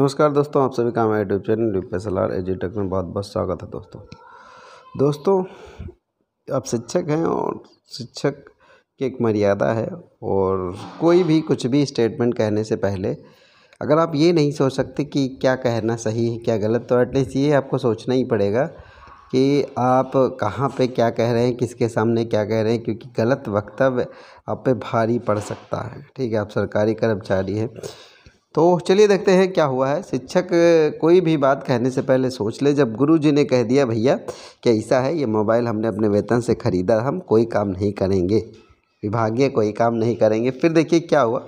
नमस्कार दोस्तों आप सभी का हमारे YouTube channel S L R एजुटेक में बहुत बहुत स्वागत है दोस्तों दोस्तों आप शिक्षक हैं और शिक्षक की एक मर्यादा है और कोई भी कुछ भी स्टेटमेंट कहने से पहले अगर आप ये नहीं सोच सकते कि क्या कहना सही है क्या गलत तो एटलीस्ट ये आपको सोचना ही पड़ेगा कि आप कहाँ पे क्या कह रहे हैं किसके सामने क्या कह रहे हैं क्योंकि गलत वक्तव्य आप पे भारी पड़ सकता है ठीक है आप सरकारी कर्मचारी हैं तो चलिए देखते हैं क्या हुआ है शिक्षक कोई भी बात कहने से पहले सोच ले जब गुरु जी ने कह दिया भैया कि ऐसा है ये मोबाइल हमने अपने वेतन से ख़रीदा हम कोई काम नहीं करेंगे विभागीय कोई काम नहीं करेंगे फिर देखिए क्या हुआ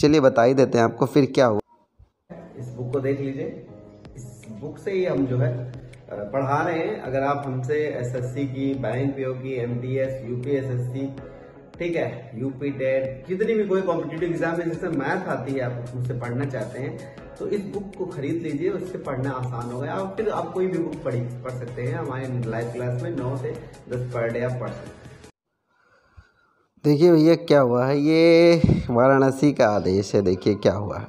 चलिए बता ही देते हैं आपको फिर क्या हुआ इस बुक को देख लीजिए इस बुक से ही हम जो है पढ़ा रहे हैं अगर आप हमसे एस की बैंक पीओ की एम यूपीएसएससी ठीक है यूपी टेट जितनी भी कोई कॉम्पिटेटिव एग्जाम है जिससे मैथ आती है आप उससे पढ़ना चाहते हैं तो इस बुक को खरीद लीजिए उससे पढ़ना आसान होगा आप फिर आप कोई भी बुक पढ़ी पढ़ सकते हैं हमारे लाइव क्लास में नौ से दस पर डे आप पढ़ सकते हैं देखिए भैया क्या हुआ है ये वाराणसी का आदेश है देखिए क्या हुआ है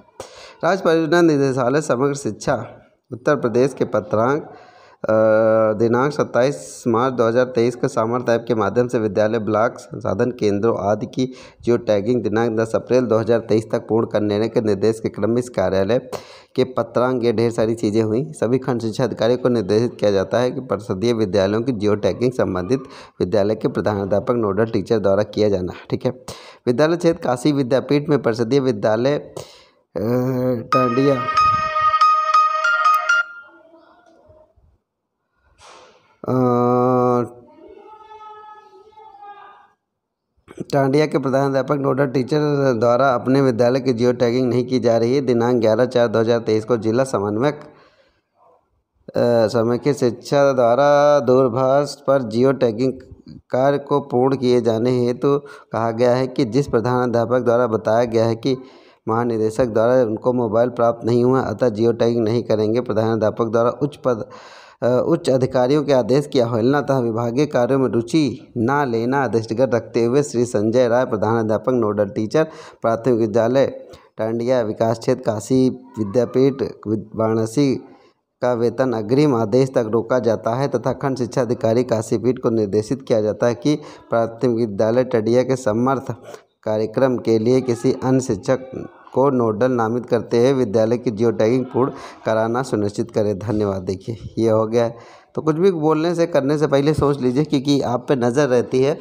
राज्य परियोजना निदेशालय समग्र शिक्षा उत्तर प्रदेश के पत्रांक दिनांक सत्ताईस मार्च दो हज़ार तेईस को सामर्थ ऐप के माध्यम से विद्यालय ब्लॉक संसाधन केंद्रों आदि की जियो टैगिंग दिनांक दस अप्रैल दो हज़ार तेईस तक पूर्ण करने के निर्देश के क्रम में इस कार्यालय के पत्रांग ये ढेर सारी चीज़ें हुई सभी खंड शिक्षा अधिकारियों को निर्देशित किया जाता है कि परिषदीय विद्यालयों की जियो टैगिंग संबंधित विद्यालय के प्रधानाध्यापक नोडल टीचर द्वारा किया जाना ठीक है विद्यालय क्षेत्र काशी विद्यापीठ में परिषदीय विद्यालय डांडिया टांडिया के प्रधानाध्यापक नोडल टीचर द्वारा अपने विद्यालय की जियो टैगिंग नहीं की जा रही है दिनांक ग्यारह चार दो हज़ार तेईस को जिला समन्वयक समेकित शिक्षा द्वारा दूरभाष पर जियो टैगिंग कार्य को पूर्ण किए जाने हेतु तो कहा गया है कि जिस प्रधानाध्यापक द्वारा बताया गया है कि महानिदेशक द्वारा उनको मोबाइल प्राप्त नहीं हुआ अतः जियो टैगिंग नहीं करेंगे प्रधानाध्यापक द्वारा उच्च पद उच्च अधिकारियों के आदेश की अवहेलना तथा विभागीय कार्यों में रुचि न लेना दृष्टिगत रखते हुए श्री संजय राय प्रधानाध्यापक नोडल टीचर प्राथमिक विद्यालय टंडिया विकास क्षेत्र काशी विद्यापीठ वाराणसी का वेतन अग्रिम आदेश तक रोका जाता है तथा खंड शिक्षा अधिकारी काशीपीठ को निर्देशित किया जाता है कि प्राथमिक विद्यालय टडिया के समर्थ कार्यक्रम के लिए किसी अन्य शिक्षक को नोडल नामित करते हैं विद्यालय की जियो टैगिंग पूर्ण कराना सुनिश्चित करें धन्यवाद देखिए ये हो गया है तो कुछ भी बोलने से करने से पहले सोच लीजिए क्योंकि आप पे नज़र रहती है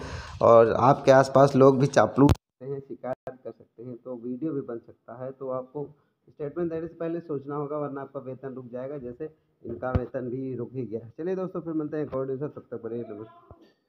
और आपके आसपास लोग भी चापलू सकते हैं शिकायत कर सकते हैं तो वीडियो भी बन सकता है तो आपको स्टेटमेंट देने से पहले सोचना होगा वरना आपका वेतन रुक जाएगा जैसे इनका वेतन भी रुक ही गया चलिए दोस्तों फिर मिलते हैं एक तब तक बढ़िया नमस्कार